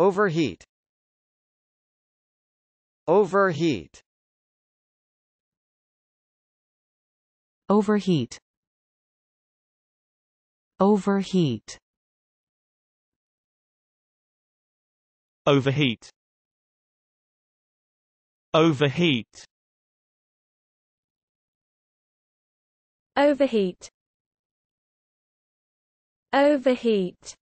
Overheat Overheat Overheat Overheat Overheat Overheat Overheat Overheat